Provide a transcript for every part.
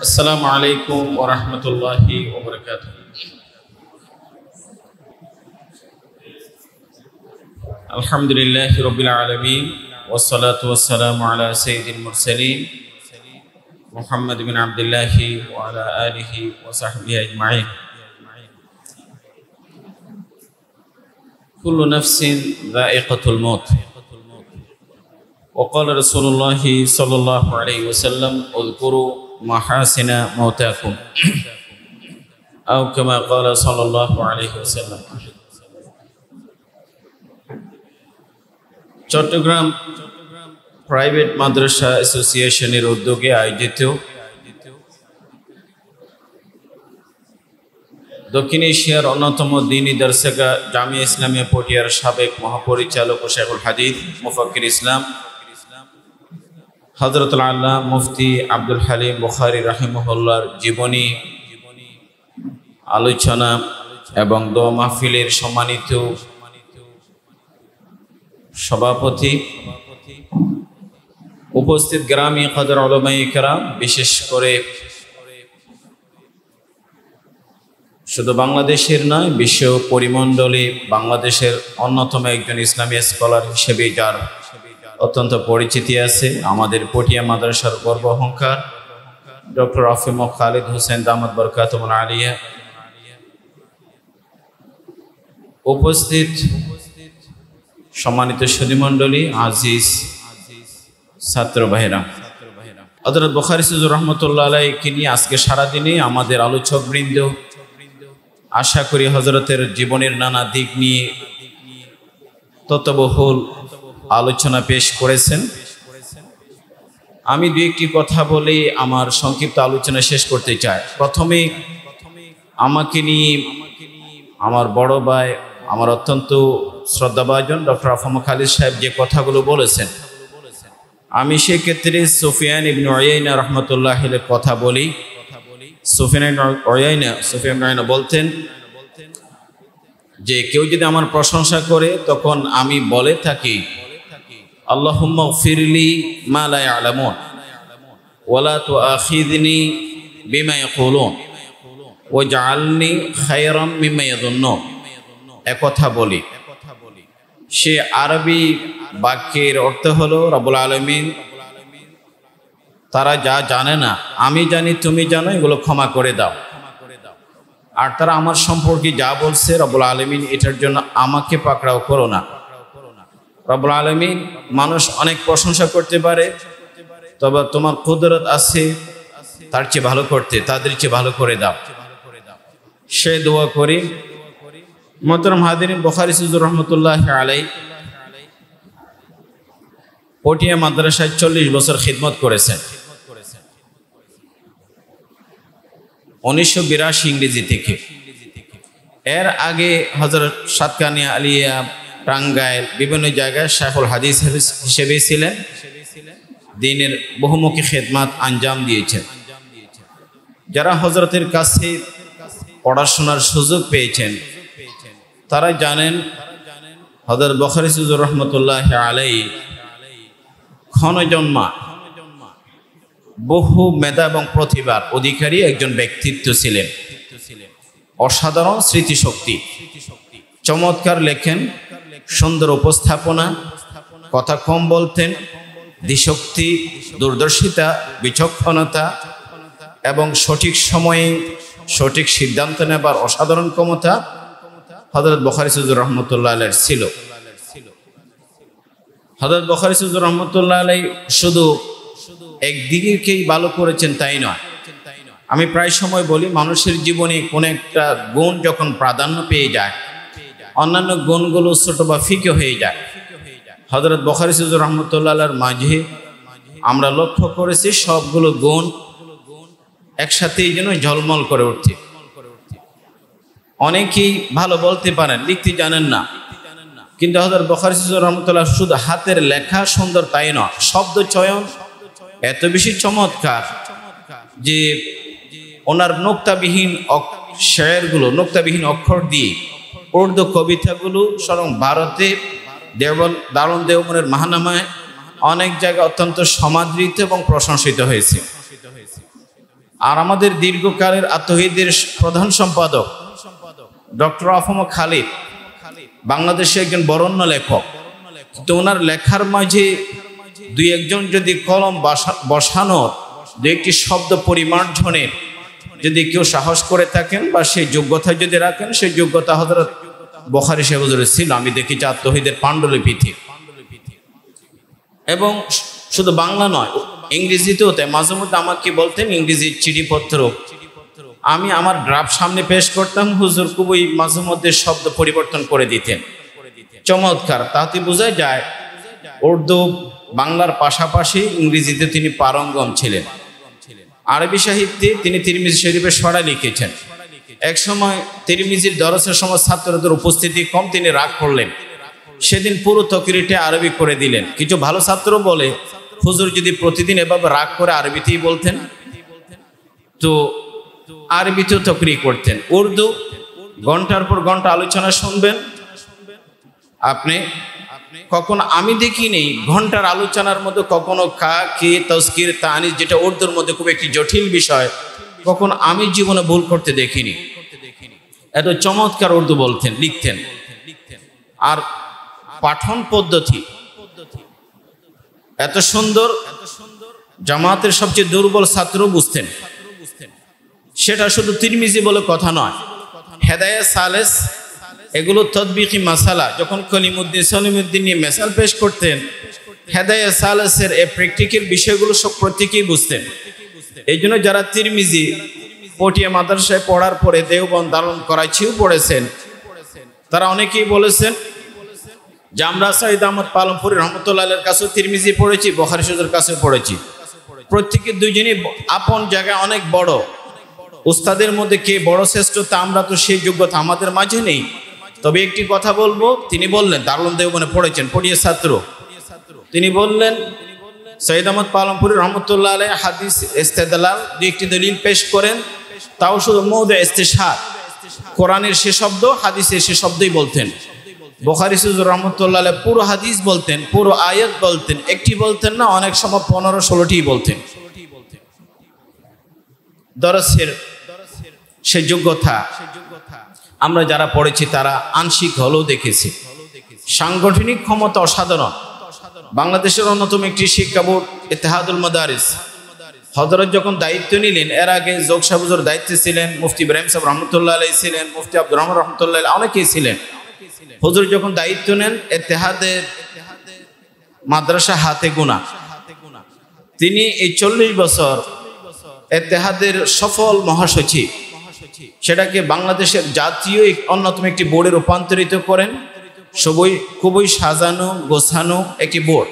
السلام عليكم ورحمة الله وبركاته الحمد لله رب العالمين والصلاة والسلام على سيد المرسلين محمد بن عبد الله وعلى آله وصحبه أجمعين كل نفس ذائقة الموت وقال رسول الله صلى الله عليه وسلم اذكروا محاسن موتاكم أو كما قال صلى الله عليه وسلم Chittagong private মাদ্রাসা অ্যাসোসিয়েশনের উদ্যোগে আয়োজিত দক্ষিণ এশিয়ার অন্যতম দিনী দর্শকা জামিয়া ইসলামিয়া পটিয়ার সাবেক মহাপরিচালক ও শেখুল হাদিদ মুফাকির ইসলাম হজরত আল্লাহ মুফতি আব্দুল হালিম বুখারি রাহিমহল্লার জীবনী আলোচনা এবং দো মাহফিলের সম্মানিত সভাপতি উপস্থিত গ্রামী কদর আলমাইকরা বিশেষ করে শুধু বাংলাদেশের নয় বিশ্ব পরিমণ্ডলে বাংলাদেশের অন্যতম একজন ইসলামী স্কলার হিসেবে যার অত্যন্ত পরিচিতি আছে আমাদের পটিয়া মাদ্রাসার গর্ব অহংকার ডক্টর আফিম খালিদ হোসেন দামদ বরকাতমন আলিয়া উপস্থিত সম্মানিত সুদীমণ্ডলী আজিজ ছাত্র ভাইরা আদালত বখারি সুজুর রহমতুল্লাহ আলাইকে নিয়ে আজকে সারাদিনে আমাদের আলোচক বৃন্দ আশা করি হজরতের জীবনের নানা দিক নিয়ে তত্ত্ববহুল আলোচনা পেশ করেছেন আমি দু একটি কথা বলে আমার সংক্ষিপ্ত আলোচনা শেষ করতে চাই প্রথমে আমাকে নিয়ে আমার বড় ভাই আমার অত্যন্ত শ্রদ্ধাভাজন ডক্টর আফম খালিদ সাহেব যে কথাগুলো বলেছেন আমি সেক্ষেত্রে সুফিয়ান ইবন অয়াইনা রহমতুল্লাহ কথা বলি সুফিয়ান অয়াইনা সুফিয়ান অয়াইনা বলতেন যে কেউ যদি আমার প্রশংসা করে তখন আমি বলে থাকি আল্লাহুম্মা ফিরলি মা লা ইয়ালামুন ওয়ালা তুআখিযনি বিমা ইয়াকুলুন ওয়াজআলনি খায়রাম মিম্মা ইয়াযুন্নুন একথা বলি সে আরবি বাক্যের অর্থ হলো রব্বুল আলমিন তারা যা জানে না আমি জানি তুমি জানো এগুলো ক্ষমা করে দাও আর তারা আমার সম্পর্কে যা বলছে রব্বুল আলমিন এটার জন্য আমাকে পাকড়াও করো না রবুল আলমী মানুষ অনেক প্রশংসা করতে পারে তবে তোমার কুদরত আছে তার চেয়ে ভালো করতে তাদের চেয়ে ভালো করে দাও সে দোয়া করি মোহতরম হাদিন বখারি সুজুর রহমতুল্লাহ আলাই পটিয়া মাদ্রাসায় চল্লিশ বছর খিদমত করেছেন উনিশশো বিরাশি ইংরেজি থেকে এর আগে হজরত সাতকানিয়া আলিয়া টাঙ্গাইল বিভিন্ন জায়গায় শাহুল হাদিস হিসেবে ছিলেন দিনের বহুমুখী খেদমাত আঞ্জাম দিয়েছেন যারা হজরতের কাছে পড়াশোনার সুযোগ পেয়েছেন তারা জানেন হজর বখরিসুজুর রহমতুল্লাহ আলাই ক্ষণজন্মা বহু মেধা এবং প্রতিভার অধিকারী একজন ব্যক্তিত্ব ছিলেন অসাধারণ স্মৃতিশক্তি চমৎকার লেখেন সুন্দর উপস্থাপনা কথা কম বলতেন দ্বিশক্তি দূরদর্শিতা বিচক্ষণতা এবং সঠিক সময়ে সঠিক সিদ্ধান্ত নেবার অসাধারণ ক্ষমতা হজরত বখারিসুজুর রহমতুল্লাহ আলের ছিল হজরত বখারিসুজুর রহমতুল্লাহ আলাই শুধু একদিকেই ভালো করেছেন তাই নয় আমি প্রায় সময় বলি মানুষের জীবনে কোনো একটা গুণ যখন প্রাধান্য পেয়ে যায় অন্যান্য গুণগুলো ছোট বা ফিকে হয়ে যায় হজরত বখারি সুজুর রহমতুল্লাহ মাঝে আমরা লক্ষ্য করেছি সবগুলো গুণ একসাথেই যেন ঝলমল করে উঠছে অনেকেই ভালো বলতে পারেন লিখতে জানেন না কিন্তু হজরত বখারি সুজুর রহমতুল্লাহ শুধু হাতের লেখা সুন্দর তাই নয় শব্দ চয়ন এত বেশি চমৎকার যে ওনার নোক্তাবিহীন শেয়ারগুলো নোক্তাবিহীন অক্ষর দিয়ে উর্দু কবিতাগুলো স্বরং ভারতে দেবল দারুণ দেওবনের মাহানামায় অনেক জায়গায় অত্যন্ত সমাদৃত এবং প্রশংসিত হয়েছে আর আমাদের দীর্ঘকালের আত্মহীদের প্রধান সম্পাদক ডক্টর আফম খালিদ বাংলাদেশে একজন বরণ্য লেখক কিন্তু ওনার লেখার মাঝে দুই একজন যদি কলম বসানোর দু একটি শব্দ পরিমার্জনের যদি কেউ সাহস করে থাকেন বা সেই যোগ্যতা যদি রাখেন সেই যোগ্যতা হজরত বখারি হজরত ছিল আমি দেখি চার তহিদের পাণ্ডুলিপিতে এবং শুধু বাংলা নয় ইংরেজিতেও তাই মাঝে মধ্যে আমাকে বলতেন ইংরেজির চিঠিপত্র আমি আমার ড্রাফট সামনে পেশ করতাম হুজুর খুবই মাঝে মধ্যে শব্দ পরিবর্তন করে দিতেন চমৎকার তাতে বোঝা যায় উর্দু বাংলার পাশাপাশি ইংরেজিতে তিনি পারঙ্গম ছিলেন আরবি সাহিত্যে তিনি তিরমিজি শরীফের সরা লিখেছেন এক সময় তিরমিজির দরসের সময় ছাত্রদের উপস্থিতি কম তিনি রাগ করলেন সেদিন পুরো তকরিটে আরবি করে দিলেন কিছু ভালো ছাত্র বলে হুজুর যদি প্রতিদিন এভাবে রাগ করে আরবিতেই বলতেন তো আরবিতেও তকরি করতেন উর্দু ঘন্টার পর ঘন্টা আলোচনা শুনবেন আপনি কখন আমি দেখি নেই ঘন্টার আলোচনার মধ্যে কখনো খা কে তস্কির তানিস যেটা উর্দুর মধ্যে খুব একটি জটিল বিষয় কখন আমি জীবনে ভুল করতে দেখিনি এত চমৎকার উর্দু বলতেন লিখতেন আর পাঠন পদ্ধতি এত সুন্দর জামাতের সবচেয়ে দুর্বল ছাত্র বুঝতেন সেটা শুধু তিরমিজি বলে কথা নয় হেদায় সালেস এগুলো তদবিকি মাসালা যখন কলিমুদ্দিন সলিমুদ্দিন নিয়ে মেসাল পেশ করতেন হেদায় সালাসের এ প্র্যাকটিক্যাল বিষয়গুলো সব প্রত্যেকেই বুঝতেন এই জন্য যারা তিরমিজি পটিয়া মাদ্রাসায় পড়ার পরে দেওবন দারুন করাইছিও পড়েছেন তারা অনেকেই বলেছেন যে আমরা সাইদ আহমদ পালমপুরি রহমতুল্লাহের কাছেও তিরমিজি পড়েছি বখারি সুদের কাছেও পড়েছি প্রত্যেকে দুইজনই আপন জায়গায় অনেক বড় উস্তাদের মধ্যে কে বড় শ্রেষ্ঠ তা আমরা তো সেই যোগ্যতা আমাদের মাঝে নেই তবে একটি কথা বলবো তিনি বললেন দারুল দেবনে পড়েছেন পড়িয়ে ছাত্র তিনি বললেন সৈয়দ আহমদ পালমপুরি রহমতুল্লাহ আলহ হাদিস ইস্তেদাল দু একটি দলিল পেশ করেন তাও শুধু মৌদ ইস্তেশাদ কোরআনের সে শব্দ হাদিসের সে শব্দই বলতেন বোখারি সুজুর রহমতুল্লাহ আলহ পুরো হাদিস বলতেন পুরো আয়াত বলতেন একটি বলতেন না অনেক সময় পনেরো ষোলোটি বলতেন দরসের সে যোগ্যতা আমরা যারা পড়েছি তারা আংশিক হলেও দেখেছি সাংগঠনিক ক্ষমতা অসাধারণ বাংলাদেশের অন্যতম একটি শিক্ষা বোর্ড ইতিহাদুল মাদারিস হজরত যখন দায়িত্ব নিলেন এর আগে যোগ সাহুজুর দায়িত্বে ছিলেন মুফতি ইব্রাহিম সাহেব রহমতুল্লাহ আলাই ছিলেন মুফতি আব্দুর রহমান রহমতুল্লাহ অনেকেই ছিলেন হজুর যখন দায়িত্ব নেন এতেহাদের মাদ্রাসা হাতে গোনা তিনি এই চল্লিশ বছর এতেহাদের সফল মহাসচিব সেটাকে বাংলাদেশের জাতীয় অন্যতম একটি বোর্ডে রূপান্তরিত করেন সবই খুবই সাজানো গোছানো একটি বোর্ড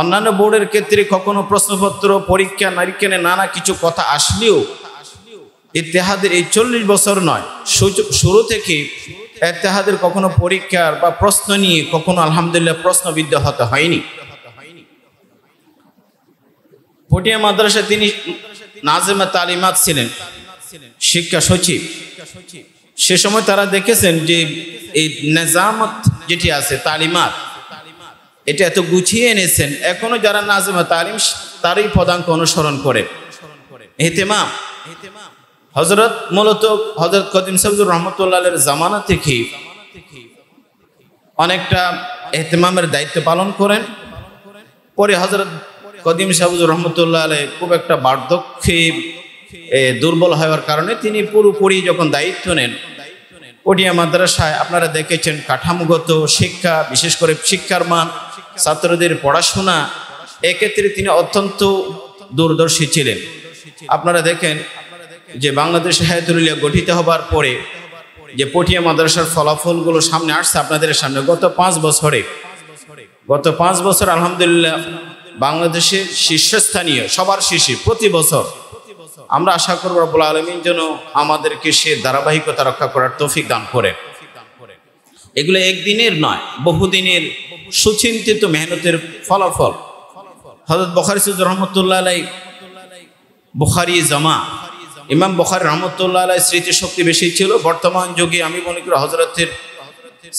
অন্যান্য বোর্ডের ক্ষেত্রে কখনো প্রশ্নপত্র পরীক্ষা নারীক্ষণে নানা কিছু কথা আসলেও ইতিহাদের এই চল্লিশ বছর নয় শুরু থেকে ইতিহাদের কখনো পরীক্ষার বা প্রশ্ন নিয়ে কখনো আলহামদুলিল্লাহ প্রশ্নবিদ্ধ হতে হয়নি পটিয়া মাদ্রাসা তিনি নাজেমা তালিমাত ছিলেন শিক্ষা সচিব সে সময় তারা দেখেছেন যে এই নেজামত যেটি আছে তালিমাত এটা এত গুছিয়ে এনেছেন এখনো যারা নাজমা তালিম তারই পদাঙ্ক অনুসরণ করে হেতেমাম হজরত মূলত হজরত কদিম সাবজুর রহমতুল্লাহের জামানা থেকে অনেকটা এহতেমামের দায়িত্ব পালন করেন পরে হজরত কদিম সাবজুর রহমতুল্লাহ আলহ খুব একটা বার্ধক্যে দুর্বল হওয়ার কারণে তিনি পুরোপুরি যখন দায়িত্ব নেন ওডিয়া মাদ্রাসায় আপনারা দেখেছেন কাঠামোগত শিক্ষা বিশেষ করে শিক্ষার মান ছাত্রদের পড়াশোনা এক্ষেত্রে তিনি অত্যন্ত দূরদর্শী ছিলেন আপনারা দেখেন যে বাংলাদেশ হায়াতুল্লিয়া গঠিত হবার পরে যে পটিয়া মাদ্রাসার ফলাফলগুলো সামনে আসছে আপনাদের সামনে গত পাঁচ বছরে গত পাঁচ বছর আলহামদুলিল্লাহ বাংলাদেশের শীর্ষস্থানীয় সবার শীর্ষে প্রতি বছর আমরা আশা করবো রব্বুল আলমিন যেন আমাদেরকে সে ধারাবাহিকতা রক্ষা করার তৌফিক দান করে এগুলো একদিনের নয় বহুদিনের সুচিন্তিত মেহনতের ফলাফল হজরত বখারি সুদ রহমতুল্লাহ আলাই জামা ইমাম বখারি রহমতুল্লাহ আলাই স্মৃতিশক্তি বেশি ছিল বর্তমান যুগে আমি মনে করি হজরতের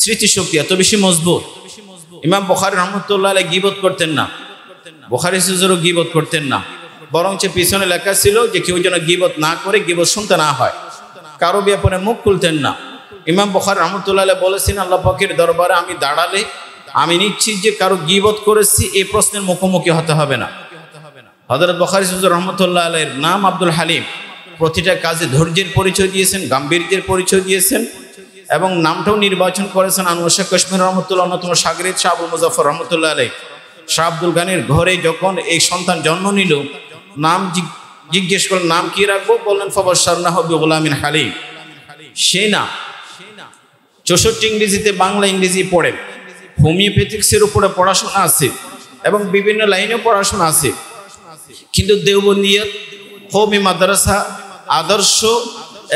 স্মৃতিশক্তি এত বেশি মজবুত ইমাম বখারি রহমতুল্লাহ আলাই গিবত করতেন না বখারি সুজরও গিবত করতেন না বরঞ্চ পিছনে লেখা ছিল যে কেউ যেন গিবত না করে গিবত শুনতে না হয় কারো ব্যাপারে মুখ খুলতেন না ইমাম বখার রহমতুল্লাহ বলেছেন আল্লাহ পাখির দরবারে আমি দাঁড়ালে আমি নিচ্ছি যে কারো গিবত করেছি এই প্রশ্নের মুখোমুখি হতে হবে না হজরত বখারি সুজুর রহমতুল্লাহ আলের নাম আব্দুল হালিম প্রতিটা কাজে ধৈর্যের পরিচয় দিয়েছেন গাম্ভীর্যের পরিচয় দিয়েছেন এবং নামটাও নির্বাচন করেছেন আনোয়াশা কাশ্মীর রহমতুল্লাহ অন্যতম সাগরিদ শাহ আবুল মুজাফর রহমতুল্লাহ আলী শাহ আব্দুল গানের ঘরে যখন এই সন্তান জন্ম নিল নাম জিজ্ঞেস করলেন নাম কি রাখবো বললেন ফবর সারনা হবে গোলামিন হালিম সে না চৌষট্টি ইংরেজিতে বাংলা ইংরেজি পড়েন হোমিওপ্যাথিক্সের উপরে পড়াশোনা আছে এবং বিভিন্ন লাইনেও পড়াশোনা আছে কিন্তু দেওবন্দিয়াত হোমি মাদ্রাসা আদর্শ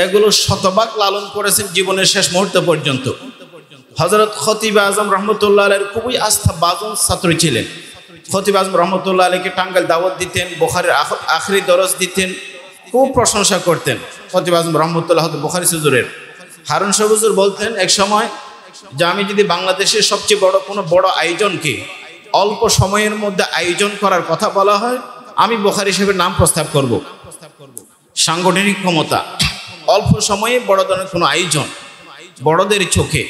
এগুলো শতভাগ লালন করেছেন জীবনের শেষ মুহূর্ত পর্যন্ত হজরত খতিব আজম রহমতুল্লাহ খুবই আস্থা বাজন ছাত্র ছিলেন ফতিবাস আজম রহমতুল্লাহ আলীকে টাঙ্গাল দাওয়াত দিতেন বোখারের আখরি দরজ দিতেন খুব প্রশংসা করতেন ফতিবাস আজম রহমতুল্লাহ বোখারি সুজুরের হারুন সবুজুর বলতেন এক সময় যে আমি যদি বাংলাদেশের সবচেয়ে বড় কোনো বড় আয়োজনকে অল্প সময়ের মধ্যে আয়োজন করার কথা বলা হয় আমি বোখার হিসেবে নাম প্রস্তাব করব সাংগঠনিক ক্ষমতা অল্প সময়ে বড় ধরনের কোনো আয়োজন বড়দের চোখে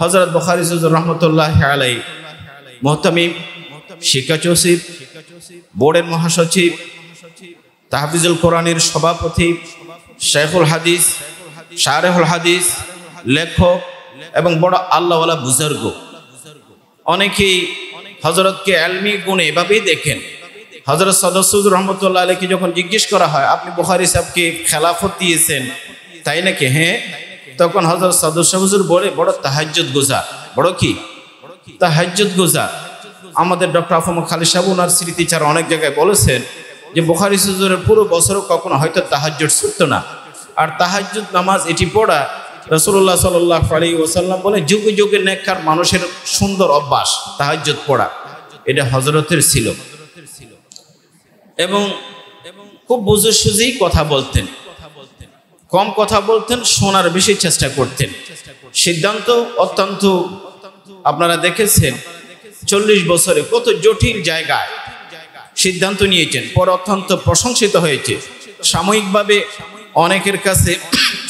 হজরত বখারি সুজুর রহমতুল্লাহ আলাই মহতামিম শিক্ষা সচিব বোর্ডের মহাসচিব তাহফিজুল কোরআনের সভাপতি শেখুল হাদিস শাহরেহুল হাদিস লেখক এবং বড় আল্লাহওয়ালা বুজুর্গ অনেকেই হজরতকে আলমি গুণে এভাবেই দেখেন হজরত সদসুদ রহমতুল্লাহ আলীকে যখন জিজ্ঞেস করা হয় আপনি বুহারি সাহেবকে খেলাফত দিয়েছেন তাই নাকি হ্যাঁ তখন হজরত সদস্য বলে বড় তাহাজ গোজা বড় কি তাহাজ গোজা আমাদের ডক্টর আফমদ খালি সাহেব ওনার স্মৃতিচার অনেক জায়গায় বলেছেন যে বোখারি সুজুরের পুরো বছরও কখনো হয়তো তাহাজ্জুদ ছুটত না আর তাহাজ্জুদ নামাজ এটি পড়া রসুল্লাহ সাল্লাহ ফালি ওসাল্লাম বলে যুগে যুগে নেককার মানুষের সুন্দর অভ্যাস তাহাজ্জুদ পড়া এটা হজরতের ছিল এবং খুব বুঝে সুঝেই কথা বলতেন কম কথা বলতেন শোনার বেশি চেষ্টা করতেন সিদ্ধান্ত অত্যন্ত আপনারা দেখেছেন চল্লিশ বছরে কত জটিল জায়গায় সিদ্ধান্ত নিয়েছেন পর অত্যন্ত প্রশংসিত হয়েছে সাময়িকভাবে অনেকের কাছে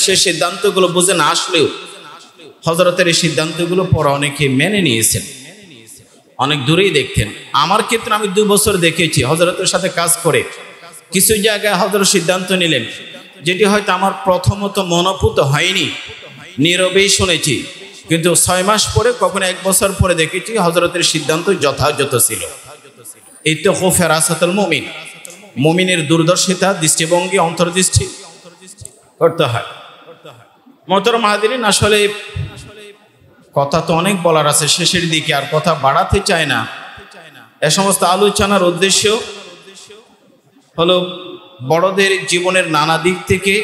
সে সিদ্ধান্তগুলো বুঝে না আসলেও হজরতের এই সিদ্ধান্তগুলো পর অনেকে মেনে নিয়েছেন অনেক দূরেই দেখতেন আমার ক্ষেত্রে আমি দু বছর দেখেছি হজরতের সাথে কাজ করে কিছু জায়গায় হজরত সিদ্ধান্ত নিলেন যেটি হয়তো আমার প্রথমত মনোপুত হয়নি নীরবেই শুনেছি কিন্তু ছয় মাস পরে কখনো এক বছর পরে দেখেছি হজরতের সিদ্ধান্ত যথাযথ ছিল এই তো হো ফেরাসাতুল মমিন মমিনের দূরদর্শিতা দৃষ্টিভঙ্গি অন্তর্দৃষ্টি করতে হয় মতর মাহাদিন আসলে কথা তো অনেক বলার আছে শেষের দিকে আর কথা বাড়াতে চায় না এ সমস্ত আলোচনার উদ্দেশ্য হলো বড়দের জীবনের নানা দিক থেকে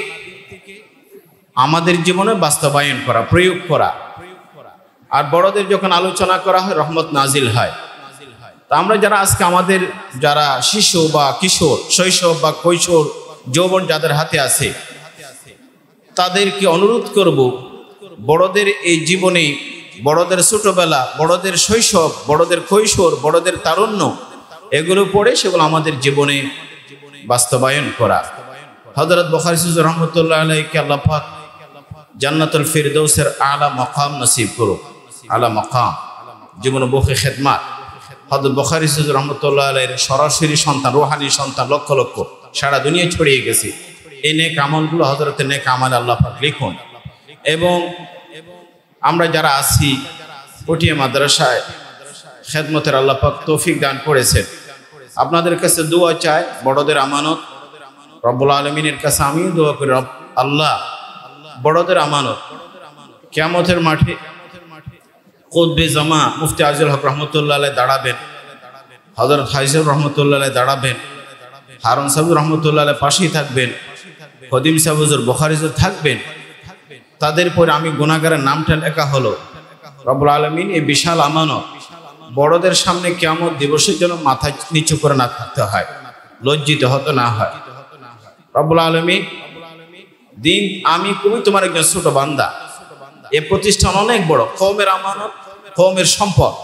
আমাদের জীবনে বাস্তবায়ন করা প্রয়োগ করা আর বড়দের যখন আলোচনা করা হয় রহমত নাজিল হয় তা আমরা যারা আজকে আমাদের যারা শিশু বা কিশোর শৈশব বা কৈশোর যৌবন যাদের হাতে আছে তাদেরকে অনুরোধ করব বড়দের এই জীবনে বড়দের ছোটবেলা বড়দের শৈশব বড়দের কৈশোর বড়দের তারুণ্য এগুলো পড়ে সেগুলো আমাদের জীবনে বাস্তবায়ন করা হজরত বখারিসুজ রহমতুল্লাহ আল্লাহ জান্নাতুল ফিরদৌসের আলা মকাম নসিব করুক আলা মকাম জীবন বকে খেদমাত হজরত বখারি সুজ রহমতুল্লাহ আলের সরাসরি সন্তান রোহানি সন্তান লক্ষ লক্ষ সারা দুনিয়ায় ছড়িয়ে গেছে এই নেক আমলগুলো হজরতের নেক আমল আল্লাহ লিখুন এবং আমরা যারা আছি পটিয়া মাদ্রাসায় খেদমতের আল্লাহ পাক তৌফিক দান করেছেন আপনাদের কাছে দোয়া চায় বড়দের আমানত রব্বুল আলমিনের কাছে আমিও দোয়া করি আল্লাহ বড়দের আমানত কেমতের মাঠে কোদবে জামা মুফতি আজিজুল হক রহমতুল্লাহ দাঁড়াবেন হজরত ফাইজুর রহমতুল্লাহ দাঁড়াবেন হারুন সাহু রহমতুল্লাহ পাশেই থাকবেন হদিম সাহুজুর বখারিজুর থাকবেন তাদের পরে আমি গুণাগারের নামটা লেখা হলো রবুল আলমিন এই বিশাল আমানত বড়দের সামনে কেমন দিবসের জন্য মাথা নিচু করে না থাকতে হয় লজ্জিত হতো না হয় রবুল আলমী দিন আমি কবি তোমার একজন ছোট বান্দা এ প্রতিষ্ঠান অনেক বড় কমের আমানত কৌমের সম্পদ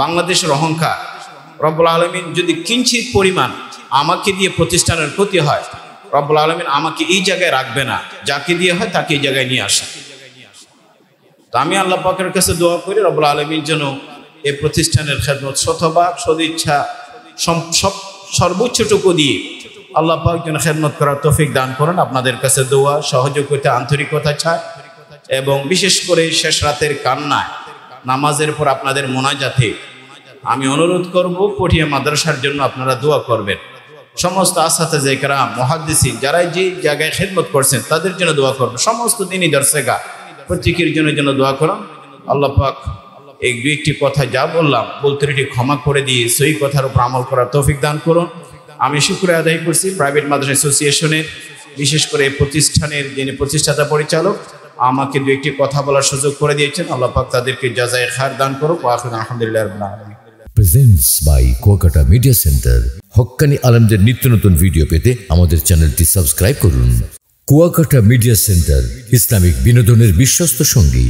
বাংলাদেশের অহংকার রব্বুল আলমিন যদি কিঞ্চিত পরিমাণ আমাকে দিয়ে প্রতিষ্ঠানের ক্ষতি হয় রব্বুল আলমিন আমাকে এই জায়গায় রাখবে না যাকে দিয়ে হয় তাকে এই জায়গায় নিয়ে আসে তো আমি আল্লাহ পাকের কাছে দোয়া করি রব্বুল আলমিন যেন এই প্রতিষ্ঠানের খেদমত শতভাগ সদিচ্ছা সব সর্বোচ্চটুকু দিয়ে আল্লাহ পাক যেন খেদমত করার তফিক দান করেন আপনাদের কাছে দোয়া সহযোগিতা আন্তরিকতা চায় এবং বিশেষ করে শেষ রাতের কান্নায় নামাজের পর আপনাদের মোনাজাতে আমি অনুরোধ করব পঠিয়া মাদ্রাসার জন্য আপনারা দোয়া করবেন সমস্ত আসাতে জেকরা মহাদিসিন যারা যে জায়গায় খেদমত করছেন তাদের জন্য দোয়া করবেন সমস্ত দিনই দর্শকা প্রত্যেকের জন্য জন্য দোয়া করুন আল্লাহ পাক এই দু একটি কথা যা বললাম বলতে ক্ষমা করে দিয়ে সেই কথার উপর আমল করার তৌফিক দান করুন আমি শুক্র আদায় করছি প্রাইভেট মাদ্রাসা অ্যাসোসিয়েশনের বিশেষ করে প্রতিষ্ঠানের যিনি প্রতিষ্ঠাতা পরিচালক আমাকে দু একটি কথা বলার সুযোগ করে দিয়েছেন আল্লাহ তাদেরকে যাজায় খার দান করুক আলহামদুলিল্লাহ presents by Kuakata media centre হক্কানি আলমদের নিত্য নতুন ভিডিও পেতে আমাদের চ্যানেলটি সাবস্ক্রাইব করুন কুয়াকাটা মিডিয়া সেন্টার ইসলামিক বিনোদনের বিশ্বস্ত সঙ্গী